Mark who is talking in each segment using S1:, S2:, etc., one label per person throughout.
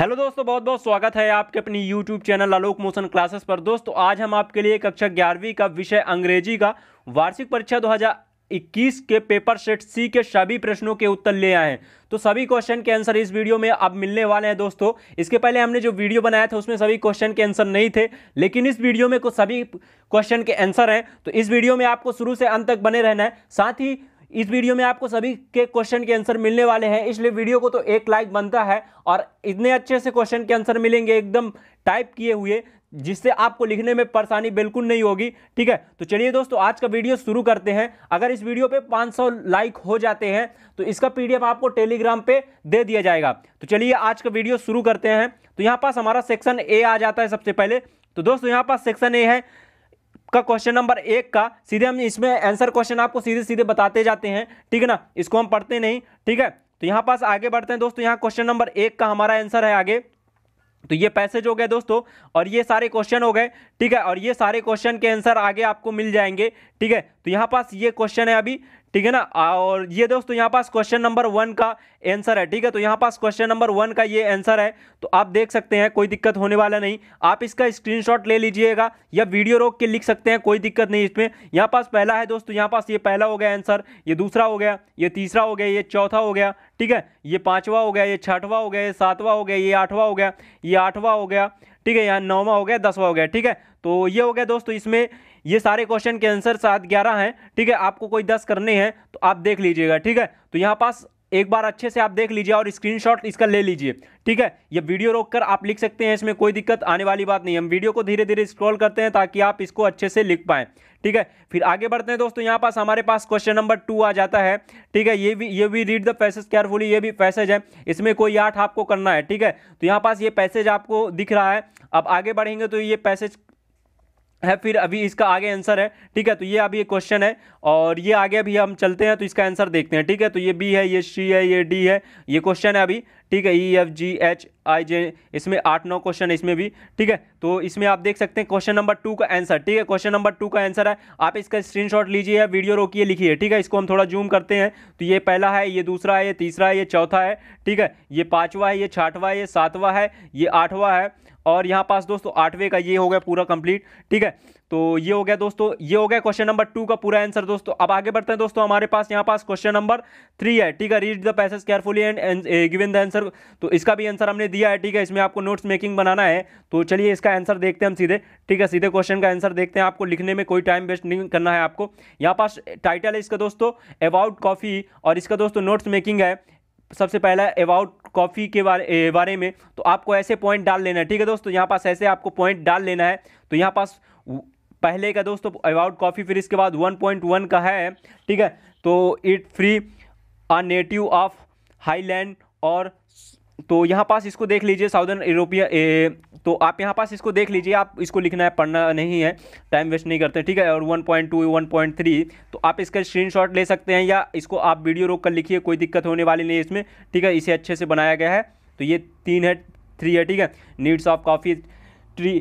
S1: hello दोस्तों बहुत बहुत स्वागत है आपके अपनी YouTube channel Alok motion classes पर दोस्तों आज हम आपके लिए कक्षा ग्यारहवीं का विषय अंग्रेजी का वार्षिक परीक्षा 2021 के पेपर सेट सी के सभी प्रश्नों के उत्तर ले आए हैं तो सभी क्वेश्चन के आंसर इस वीडियो में अब मिलने वाले हैं दोस्तों इसके पहले हमने जो वीडियो बनाया था उसमें सभी क्वेश्चन के आंसर नहीं थे लेकिन इस वीडियो में कुछ सभी क्वेश्चन के आंसर हैं तो इस वीडियो में आपको शुरू से अंत तक बने रहना है साथ ही इस वीडियो में आपको सभी के क्वेश्चन के आंसर मिलने वाले हैं इसलिए वीडियो को तो एक लाइक बनता है और इतने अच्छे से क्वेश्चन के आंसर मिलेंगे एकदम टाइप किए हुए जिससे आपको लिखने में परेशानी बिल्कुल नहीं होगी ठीक है तो चलिए दोस्तों आज का वीडियो शुरू करते हैं अगर इस वीडियो पे 500 लाइक हो जाते हैं तो इसका पीडीएफ आपको टेलीग्राम पे दे दिया जाएगा तो चलिए आज का वीडियो शुरू करते हैं तो यहाँ पास हमारा सेक्शन ए आ जाता है सबसे पहले तो दोस्तों यहाँ पास सेक्शन ए है का क्वेश्चन नंबर एक का सीधे हम इसमें आंसर क्वेश्चन आपको सीधे सीधे बताते जाते हैं ठीक है ना इसको हम पढ़ते नहीं ठीक है तो यहाँ पास आगे बढ़ते हैं दोस्तों यहाँ क्वेश्चन नंबर एक का हमारा आंसर है आगे तो ये पैसेज हो गए दोस्तों और ये सारे क्वेश्चन हो गए ठीक है और ये सारे क्वेश्चन के आंसर आगे आपको मिल जाएंगे ठीक है तो यहाँ पास ये क्वेश्चन है अभी ठीक है ना और ये दोस्तों यहाँ पास क्वेश्चन नंबर वन का आंसर है ठीक है तो यहाँ पास क्वेश्चन नंबर वन का ये आंसर है तो आप देख सकते हैं कोई दिक्कत होने वाला नहीं आप इसका स्क्रीनशॉट ले लीजिएगा या वीडियो रोक के लिख सकते हैं कोई दिक्कत नहीं इसमें यहाँ पास पहला है दोस्तों यहाँ पास ये पहला हो गया आंसर ये दूसरा हो गया ये तीसरा हो गया ये चौथा हो गया ठीक है ये पाँचवा हो गया ये छठवा हो गया ये सातवा हो गया ये आठवा हो गया ये आठवा हो गया ठीक है यहाँ नौवा हो गया दसवा हो गया ठीक है तो ये हो गया दोस्तों इसमें ये सारे क्वेश्चन के आंसर सात ग्यारह हैं ठीक है आपको कोई दस करने हैं तो आप देख लीजिएगा ठीक है तो यहाँ पास एक बार अच्छे से आप देख लीजिए और स्क्रीनशॉट इसका ले लीजिए ठीक है ये वीडियो रोककर आप लिख सकते हैं इसमें कोई दिक्कत आने वाली बात नहीं हम वीडियो को धीरे धीरे स्क्रॉल करते हैं ताकि आप इसको अच्छे से लिख पाएं ठीक है फिर आगे बढ़ते हैं दोस्तों यहाँ पास हमारे पास क्वेश्चन नंबर टू आ जाता है ठीक है ये भी ये भी रीड द पैसेज केयरफुली ये भी पैसेज है इसमें कोई आठ आपको करना है ठीक है तो यहाँ पास ये पैसेज आपको दिख रहा है अब आगे बढ़ेंगे तो ये पैसेज है फिर अभी इसका आगे आंसर है ठीक है तो ये अभी एक क्वेश्चन है और ये आगे अभी हम चलते हैं तो इसका आंसर देखते हैं ठीक है तो ये बी है ये सी है ये डी है ये क्वेश्चन है अभी ठीक है E F G H I जे इसमें आठ नौ क्वेश्चन है इसमें भी ठीक है तो इसमें आप देख सकते हैं क्वेश्चन नंबर टू का आंसर ठीक है क्वेश्चन नंबर टू का आंसर है आप इसका स्क्रीन लीजिए या वीडियो रोकिए लिखिए ठीक है इसको हम थोड़ा जूम करते हैं तो ये पहला है ये दूसरा है ये तीसरा है ये चौथा है ठीक है ये पाँचवा है ये छठवा है ये सातवां है ये आठवा है और यहाँ पास दोस्तों आठवें का ये हो गया पूरा कंप्लीट ठीक है तो ये हो गया दोस्तों ये हो गया क्वेश्चन नंबर टू का पूरा आंसर दोस्तों अब आगे बढ़ते हैं दोस्तों हमारे पास यहाँ पास क्वेश्चन नंबर थ्री है ठीक है read the passage carefully and given the answer तो इसका भी आंसर हमने दिया है ठीक है इसमें आपको नोट्स मेकिंग बनाना है तो चलिए इसका आंसर देखते हैं हम सीधे ठीक है सीधे क्वेश्चन का आंसर देखते हैं आपको लिखने में कोई टाइम वेस्ट नहीं करना है आपको यहाँ पास टाइटल है इसका दोस्तों अबाउट कॉफ़ी और इसका दोस्तों नोट्स मेकिंग है सबसे पहला अबाउट कॉफ़ी के बारे बारे में तो आपको ऐसे पॉइंट डाल लेना है ठीक है दोस्तों तो यहाँ पास ऐसे आपको पॉइंट डाल लेना है तो यहाँ पास पहले का दोस्तों अबाउट कॉफ़ी फिर इसके बाद 1.1 का है ठीक है तो it free a native of highland और तो यहाँ पास इसको देख लीजिए साउदर्न यूरोपिया तो आप यहाँ पास इसको देख लीजिए आप इसको लिखना है पढ़ना नहीं है टाइम वेस्ट नहीं करते ठीक है और 1.2 1.3 तो आप इसका स्क्रीनशॉट ले सकते हैं या इसको आप वीडियो रोक कर लिखिए कोई दिक्कत होने वाली नहीं है इसमें ठीक है इसे अच्छे से बनाया गया है तो ये तीन है थ्री है ठीक है needs of coffee tree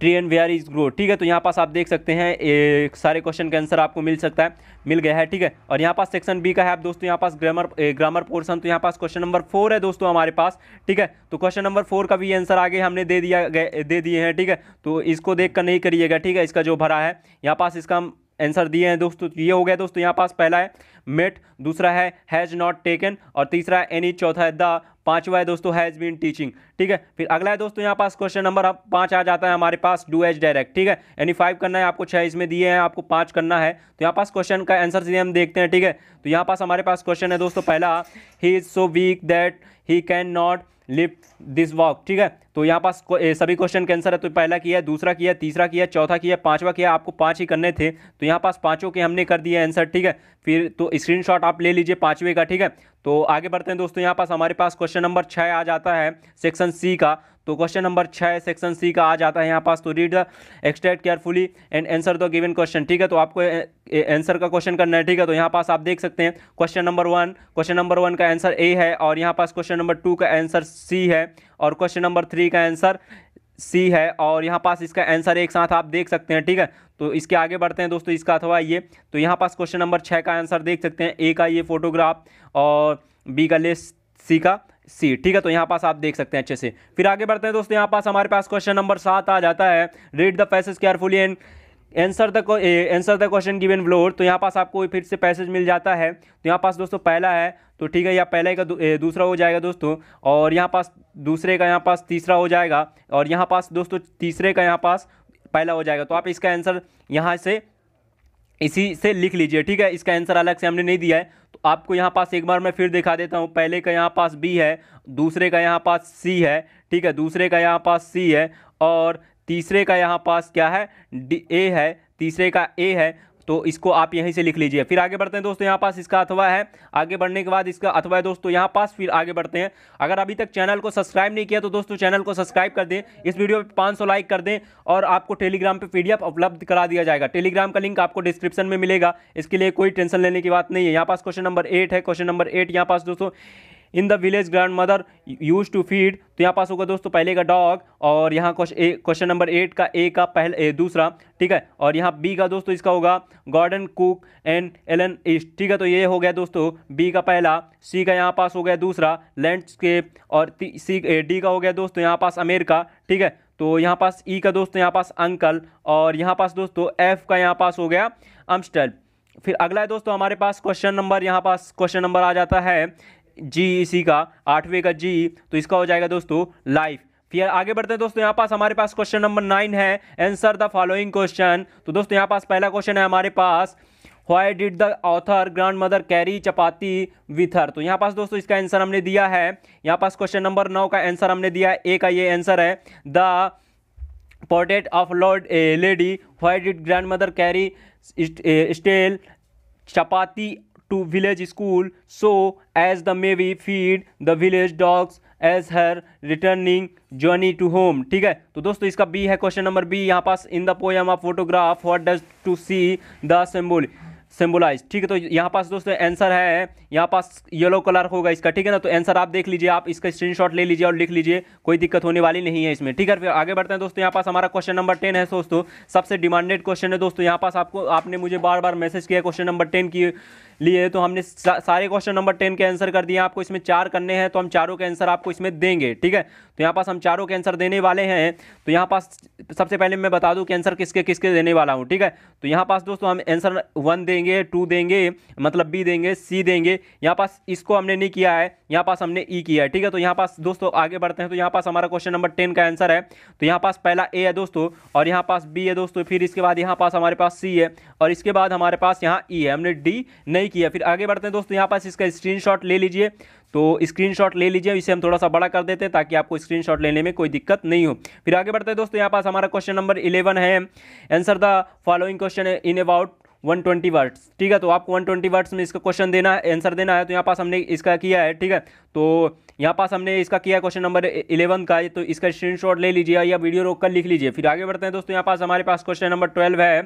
S1: tree and where is grow ठीक है तो यहाँ पास आप देख सकते हैं ए, सारे क्वेश्चन का आंसर आपको मिल सकता है मिल गया है ठीक है और यहाँ पास सेक्शन बी का है आप दोस्तों यहाँ पास ग्रामर ए, ग्रामर पोर्शन तो यहाँ पास क्वेश्चन नंबर फोर है दोस्तों हमारे पास ठीक है तो क्वेश्चन नंबर फोर का भी आंसर आगे हमने दे दिया दे दिए हैं ठीक है तो इसको देख कर नहीं करिएगा ठीक है इसका जो भरा है यहाँ पास इसका हम आंसर दिए हैं दोस्तों तो ये हो गया दोस्तों यहाँ पास पहला है मेट दूसरा है हैज़ नॉट टेकन और तीसरा है एनी चौथा है द पांचवा है दोस्तों हैज़ बीन टीचिंग ठीक है फिर अगला है दोस्तों यहाँ पास क्वेश्चन नंबर पाँच आ जाता है हमारे पास डू एज डायरेक्ट ठीक है यानी फाइव करना है आपको छः इसमें दिए हैं आपको पाँच करना है तो यहाँ पास क्वेश्चन का आंसर सीधे हम देखते हैं ठीक है तो यहाँ पास हमारे पास क्वेश्चन है दोस्तों पहला he is so weak that he can not lip this walk ठीक है तो यहाँ पास सभी क्वेश्चन के आंसर है तो पहला किया दूसरा किया तीसरा किया चौथा किया पांचवा किया आपको पांच ही करने थे तो यहाँ पास पांचों के हमने कर दिए आंसर ठीक है फिर तो स्क्रीनशॉट आप ले लीजिए पाँचवें का ठीक है तो आगे बढ़ते हैं दोस्तों यहाँ पास हमारे पास क्वेश्चन नंबर छः आ जाता है सेक्शन सी का तो क्वेश्चन नंबर छः सेक्शन सी का आ जाता है यहाँ पास तो read the extract carefully and answer the given question ठीक है तो आपको आंसर का क्वेश्चन करना है ठीक है तो यहाँ पास आप देख सकते हैं question number one question number one का आंसर ए है और यहाँ पास क्वेश्चन नंबर टू का आंसर सी है और क्वेश्चन नंबर थ्री का आंसर सी है और यहाँ पास इसका आंसर एक साथ आप देख सकते हैं ठीक है तो इसके आगे बढ़ते हैं दोस्तों इसका अथवा ये तो यहाँ पास क्वेश्चन नंबर छः का आंसर देख सकते हैं ए का ये फोटोग्राफ और बी का ले सी का सी ठीक है तो यहाँ पास आप देख सकते हैं अच्छे से फिर आगे बढ़ते हैं दोस्तों यहाँ पास हमारे पास क्वेश्चन नंबर सात आ जाता है read the passage carefully and answer the answer the question given blower तो यहाँ पास आपको फिर से पैसेज मिल जाता है तो यहाँ पास दोस्तों पहला है तो ठीक है या पहले का दूसरा हो जाएगा दोस्तों और यहाँ पास दूसरे का यहाँ पास तीसरा हो जाएगा और यहाँ पास दोस्तों तीसरे का यहाँ पास पहला हो जाएगा तो आप इसका आंसर यहाँ से इसी से लिख लीजिए ठीक है इसका आंसर अलग से हमने नहीं दिया है तो आपको यहाँ पास एक बार मैं फिर दिखा देता हूँ पहले का यहाँ पास बी है दूसरे का यहाँ पास सी है ठीक है दूसरे का यहाँ पास सी है और तीसरे का यहाँ पास क्या है डी ए है तीसरे का ए है तो इसको आप यहीं से लिख लीजिए फिर आगे बढ़ते हैं दोस्तों यहाँ पास इसका अथवा है आगे बढ़ने के बाद इसका अथवा है दोस्तों यहाँ पास फिर आगे बढ़ते हैं अगर अभी तक चैनल को सब्सक्राइब नहीं किया तो दोस्तों चैनल को सब्सक्राइब कर दें इस वीडियो पे 500 लाइक कर दें और आपको टेलीग्राम पे पीडीएफ उपलब्ध करा दिया जाएगा टेलीग्राम का लिंक आपको डिस्क्रिप्शन में मिलेगा इसके लिए कोई टेंशन लेने की बात नहीं है यहाँ पास क्वेश्चन नंबर एट है क्वेश्चन नंबर एट यहाँ पास दोस्तों in the village grandmother use to feed तो यहाँ पास होगा दोस्तों पहले का डॉग और यहाँ क्वेश्चन नंबर एट का ए का पहले दूसरा ठीक है और यहाँ बी का दोस्तों इसका होगा Gordon Cook and Alan East ठीक है तो ये हो गया दोस्तों बी का पहला सी का यहाँ पास हो गया दूसरा लैंडस्केप और सी डी का हो गया दोस्तों यहाँ पास अमेरिका ठीक है तो यहाँ पास ई e का दोस्तों यहाँ पास अंकल और यहाँ पास दोस्तों एफ का यहाँ पास हो गया अम्स्टल फिर अगला है दोस्तों हमारे पास क्वेश्चन नंबर यहाँ पास क्वेश्चन नंबर आ जाता है जी इसी का आठवें का जी तो इसका हो जाएगा दोस्तों लाइफ फिर आगे बढ़ते हैं दोस्तों यहाँ पास हमारे पास क्वेश्चन नंबर नाइन है आंसर द फॉलोइंग क्वेश्चन तो दोस्तों यहाँ पास पहला क्वेश्चन है हमारे पास why did the author grandmother carry chapati with her तो यहाँ पास दोस्तों इसका आंसर हमने दिया है यहाँ पास क्वेश्चन नंबर नौ का आंसर हमने दिया है ए का ये आंसर है the portrait of lord a lady why did grandmother carry stale chapati to village school so as the Mary feed the village dogs as her returning journey to home ठीक है तो दोस्तों इसका बी है question number B यहाँ पास in the poem of photograph what does to sea the symbol symbolise ठीक है तो यहाँ पास दोस्तों आंसर है यहाँ पास येलो कलर होगा इसका ठीक है ना तो आंसर आप देख लीजिए आप इसका स्क्रीनशॉट ले लीजिए और लिख लीजिए कोई दिक्कत होने वाली नहीं है इसमें ठीक है फिर आगे बढ़ते हैं दोस्तों यहाँ पास हमारा क्वेश्चन नंबर टेन है दोस्तों सबसे डिमांडेड क्वेश्चन है दोस्तों यहाँ पास आपको आपने मुझे बार बार मैसेज किया क्वेश्चन नंबर टेन की लिए तो हमने सारे क्वेश्चन नंबर टेन के आंसर कर दिए आपको इसमें चार करने हैं तो हम चारों के आंसर आपको इसमें देंगे ठीक है तो यहाँ पास हम चारों के आंसर देने वाले हैं तो यहाँ पास सबसे पहले मैं बता दूँ कि आंसर किसके किसके देने वाला हूँ ठीक है तो यहाँ पास दोस्तों हम आंसर वन देंगे टू देंगे मतलब बी देंगे सी देंगे यहाँ पास इसको हमने नहीं किया है यहाँ पास हमने ई e किया है ठीक है तो यहाँ पास दोस्तों आगे बढ़ते हैं तो यहाँ पास हमारा क्वेश्चन नंबर टेन का आंसर है तो यहाँ पास पहला ए है दोस्तों और यहाँ पास बी है दोस्तों फिर इसके बाद यहाँ पास हमारे पास सी है और इसके बाद हमारे पास यहाँ ई है हमने डी नहीं नहीं किया फिर आगे बढ़ते हैं दोस्तों यहाँ पास इसका स्क्रीनशॉट ले लीजिए तो स्क्रीनशॉट ले लीजिए इसे हम थोड़ा सा बड़ा कर देते हैं ताकि आपको स्क्रीनशॉट लेने में कोई दिक्कत नहीं हो फिर आगे बढ़ते हैं दोस्तों यहाँ पास हमारा क्वेश्चन नंबर इलेवन है answer the following question in about 120 twenty words ठीक है तो आपको 120 ट्वेंटी वर्ड्स में इसका क्वेश्चन देना है आंसर देना है तो यहाँ पास हमने इसका किया है ठीक है तो यहाँ पास हमने इसका किया क्वेश्चन नंबर 11 का तो इसका स्क्रीनशॉट ले लीजिए या वीडियो रोक कर लिख लीजिए फिर आगे बढ़ते हैं दोस्तों यहाँ पास हमारे पास क्वेश्चन नंबर 12 है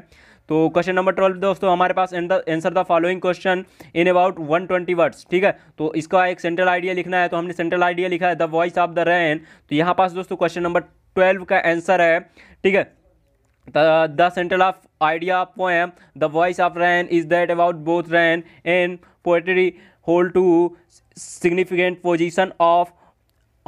S1: तो क्वेश्चन नंबर ट्वेल्व दोस्तों हमारे पास answer the following question in about one twenty words ठीक है तो इसका एक सेंट्रल आइडिया लिखना है तो हमने सेंट्रल आइडिया लिखा है the voice of the rain तो यहाँ पास दोस्तों क्वेश्चन नंबर ट्वेल्व का आंसर है ठीक है the central of idea of poem the voice of rain is that about both rain and poetry hold two significant position of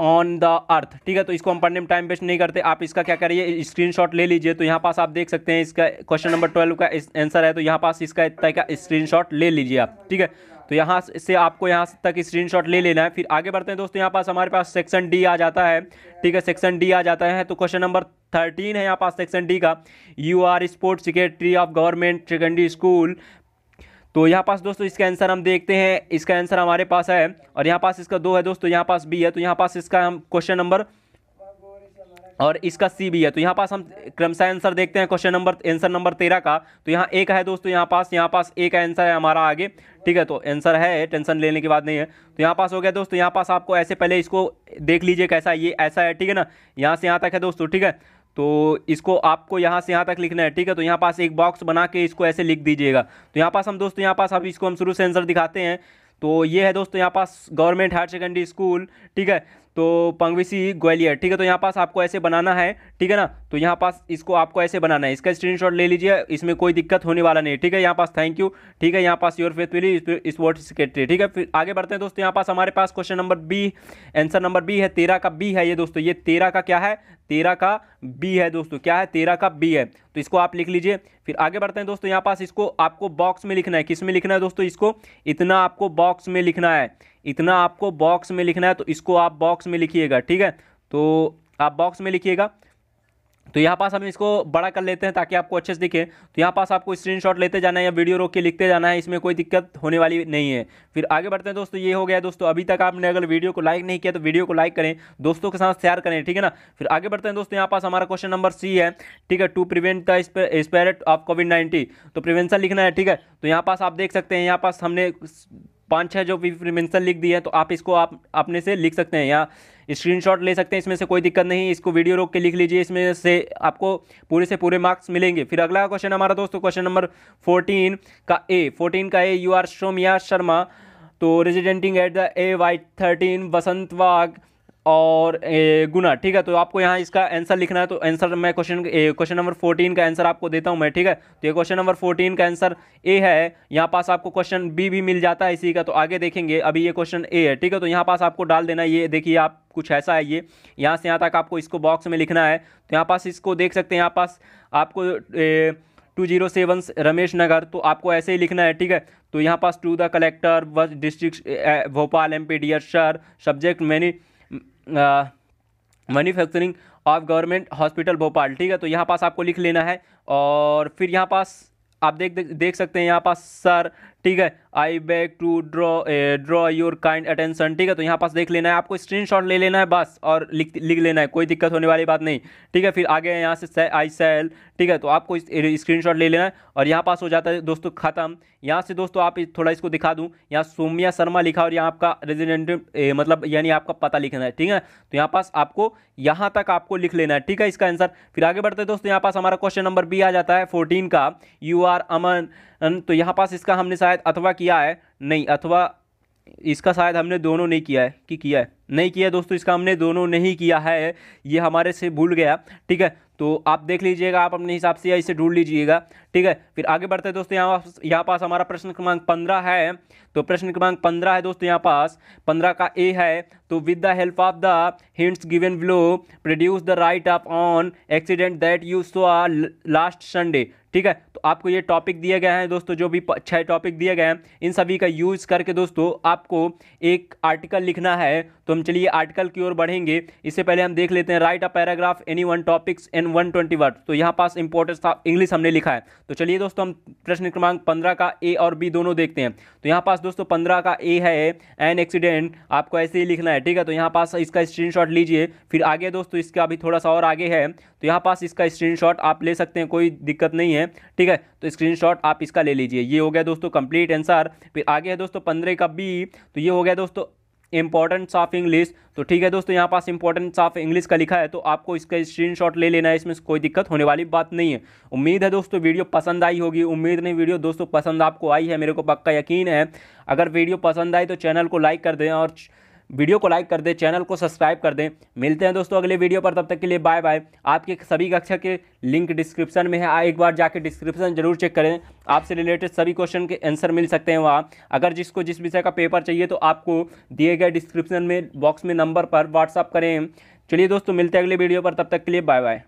S1: on the earth ठीक है तो इसको हम पढ़ने में टाइम वेस्ट नहीं करते आप इसका क्या करिए स्क्रीनशॉट ले लीजिए तो यहाँ पास आप देख सकते हैं इसका क्वेश्चन नंबर ट्वेल्व का आंसर है तो यहाँ पास इसका तय का शॉट ले लीजिए आप ठीक है तो यहाँ से आपको यहाँ तक शॉट ले लेना है फिर आगे बढ़ते हैं दोस्तों यहाँ पास हमारे पास सेक्शन डी आ जाता है ठीक है सेक्शन डी आ जाता है तो क्वेश्चन नंबर थर्टीन है यहाँ पास सेक्शन डी का you are sports secretary of government secondary school तो यहाँ पास दोस्तों इसका आंसर हम देखते हैं इसका आंसर हमारे पास है और यहाँ पास इसका दो है दोस्तों यहाँ पास बी है तो यहाँ पास इसका हम क्वेश्चन नंबर और इसका सी भी है तो यहाँ पास हम क्रमशः आंसर देखते हैं क्वेश्चन नंबर आंसर नंबर तेरह का तो यहाँ एक है दोस्तों यहाँ पास यहाँ पास एक आंसर है हमारा आगे ठीक है तो आंसर है टेंशन लेने की बात नहीं है तो यहाँ पास हो गया दोस्तों यहाँ पास आपको ऐसे पहले इसको देख लीजिए कैसा ये ऐसा है ठीक है ना यहाँ से यहाँ तक है दोस्तों ठीक है तो इसको आपको यहाँ से यहाँ तक लिखना है ठीक है तो यहाँ पास एक बॉक्स बना के इसको ऐसे लिख दीजिएगा तो यहाँ पास हम दोस्तों यहाँ पास अब इसको हम शुरू से आंसर दिखाते हैं तो ये है दोस्तों यहाँ पास गवर्नमेंट हायर सेकेंडरी स्कूल ठीक है तो पंगवीसी ग्वालियर ठीक है तो यहाँ पास आपको ऐसे बनाना है ठीक है ना तो यहाँ पास इसको आपको ऐसे बनाना है इसका स्क्रीनशॉट ले लीजिए इसमें कोई दिक्कत होने वाला नहीं ठीक है यहाँ पास थैंक यू ठीक है यहाँ पास योर फेथफुली स्पोर्ट्स सेक्रेटरी ठीक है फिर आगे बढ़ते हैं दोस्तों यहाँ पास हमारे पास question number B answer number B है तेरह का बी है ये दोस्तों ये तेरह का क्या है तेरह का बी है दोस्तों क्या है तेरह का बी है तो इसको आप लिख लीजिए फिर आगे बढ़ते हैं दोस्तों यहाँ पास इसको आपको बॉक्स में लिखना है किस में लिखना है दोस्तों इसको इतना आपको बॉक्स में लिखना है इतना आपको बॉक्स में लिखना है तो इसको आप बॉक्स में लिखिएगा ठीक है तो आप बॉक्स में लिखिएगा तो यहाँ पास हम इसको बड़ा कर लेते हैं ताकि आपको अच्छे से दिखे तो यहाँ पास आपको स्क्रीनशॉट लेते जाना है या वीडियो रोक के लिखते जाना है इसमें कोई दिक्कत होने वाली नहीं है फिर आगे बढ़ते हैं दोस्तों ये हो गया दोस्तों अभी तक आपने अगर वीडियो को लाइक नहीं किया तो वीडियो को लाइक करें दोस्तों के साथ शेयर करें ठीक है ना फिर आगे बढ़ते हैं दोस्तों यहाँ पास हमारा क्वेश्चन नंबर सी है ठीक है to prevent the spread of COVID nineteen तो प्रिवेंशन लिखना है ठीक है तो यहाँ पास आप देख सकते हैं यहाँ पास हमने पाँच छः जो भी मेंशन लिख दी है तो आप इसको आप अपने से लिख सकते हैं या स्क्रीनशॉट ले सकते हैं इसमें से कोई दिक्कत नहीं इसको वीडियो रोक के लिख लीजिए इसमें से आपको पूरे से पूरे मार्क्स मिलेंगे फिर अगला क्वेश्चन हमारा दोस्तों क्वेश्चन नंबर फोर्टीन का ए फोर्टीन का A you are Somiya Sharma तो residing at the A Y thirteen Basant और गुना ठीक है तो आपको यहाँ इसका आंसर लिखना है तो आंसर मैं क्वेश्चन क्वेश्चन नंबर फोर्टीन का आंसर आपको देता हूँ मैं ठीक है तो ये क्वेश्चन नंबर फोर्टीन का आंसर ए है यहाँ पास आपको क्वेश्चन बी भी मिल जाता है इसी का तो आगे देखेंगे अभी ये क्वेश्चन ए है ठीक है तो यहाँ पास आपको डाल देना ये देखिए आप कुछ ऐसा है ये यहाँ से यहाँ तक आपको इसको बॉक्स में लिखना है तो यहाँ पास इसको देख सकते हैं यहाँ पास आपको A, two zero seven Ramesh Nagar तो आपको ऐसे ही लिखना है ठीक है तो यहाँ पास टू द कलेक्टर व district Bhopal M P D S sir subject many manufacturing of government hospital Bhopal ठीक है तो यहाँ पास आपको लिख लेना है और फिर यहाँ पास आप देख देख सकते हैं यहाँ पास सर ठीक है I beg to draw draw your kind attention ठीक है तो यहाँ पास देख लेना है आपको स्क्रीनशॉट ले लेना है बस और लिख लिख लेना है कोई दिक्कत होने वाली बात नहीं ठीक है फिर आगे यहाँ से आई सेल ठीक है तो आपको स्क्रीनशॉट ले लेना है और यहाँ पास हो जाता है दोस्तों खत्म यहाँ से दोस्तों आप थोड़ा इसको दिखा दूँ यहाँ सोम्या शर्मा लिखा और यहाँ आपका रेजिडेंट मतलब यानी आपका पता लिखना है ठीक है तो यहाँ पास आपको यहाँ तक आपको लिख लेना है ठीक है इसका आंसर फिर आगे बढ़ते दोस्तों यहाँ पास हमारा क्वेश्चन नंबर बी आ जाता है फोर्टीन का यू आर अमन तो यहाँ पास इसका हमने शायद शायद अथवा किया है नहीं अथवा इसका शायद हमने दोनों नहीं किया है कि किया है नहीं किया दोस्तों इसका हमने दोनों नहीं किया है ये हमारे से भूल गया ठीक है तो आप देख लीजिएगा आप अपने हिसाब से इसे ढूंढ लीजिएगा ठीक है फिर आगे बढ़ते हैं दोस्तों यहाँ यहाँ पास हमारा प्रश्न क्रमांक पंद्रह है तो प्रश्न क्रमांक पंद्रह है दोस्तों यहाँ पास पंद्रह का ए है तो with the help of the hints given below produce the write up on accident that you saw last Sunday ठीक है तो आपको ये टॉपिक दिए गए हैं दोस्तों जो भी छः टॉपिक दिए गए हैं इन सभी का यूज़ करके दोस्तों आपको एक आर्टिकल लिखना है तो हम चलिए आर्टिकल की ओर बढ़ेंगे इससे पहले हम देख लेते हैं write a paragraph any one topics in one twenty word तो यहाँ पास इंपॉर्टेंस था इंग्लिश हमने लिखा है तो चलिए दोस्तों हम प्रश्न क्रमांक पंद्रह का ए और बी दोनों देखते हैं तो यहाँ पास दोस्तों पंद्रह का ए है एन एक्सीडेंट आपको ऐसे ही लिखना है ठीक है तो यहाँ पास इसका स्क्रीन लीजिए फिर आगे दोस्तों इसका अभी थोड़ा सा और आगे है तो यहाँ पास इसका स्क्रीन आप ले सकते हैं कोई दिक्कत नहीं है ठीक है तो स्क्रीन आप इसका ले लीजिए ये हो गया दोस्तों कंप्लीट आंसर फिर आगे है दोस्तों पंद्रह का बी तो ये हो गया दोस्तों इंपॉर्टेंस ऑफ इंग्लिश तो ठीक है दोस्तों यहाँ पास इंपॉर्टेंस ऑफ इंग्लिश का लिखा है तो आपको इसका स्क्रीनशॉट ले लेना है इसमें कोई दिक्कत होने वाली बात नहीं है उम्मीद है दोस्तों वीडियो पसंद आई होगी उम्मीद नहीं वीडियो दोस्तों पसंद आपको आई है मेरे को पक्का यकीन है अगर वीडियो पसंद आई तो चैनल को लाइक कर दें और वीडियो को लाइक कर दें चैनल को सब्सक्राइब कर दें मिलते हैं दोस्तों अगले वीडियो पर तब तक के लिए बाय बाय आपके सभी कक्षा के लिंक डिस्क्रिप्शन में है एक बार जाके डिस्क्रिप्शन जरूर चेक करें आपसे रिलेटेड सभी क्वेश्चन के आंसर मिल सकते हैं वहाँ अगर जिसको जिस विषय का पेपर चाहिए तो आपको दिए गए डिस्क्रिप्शन में बॉक्स में नंबर पर व्हाट्सअप करें चलिए दोस्तों मिलते हैं अगले वीडियो पर तब तक के लिए बाय बाय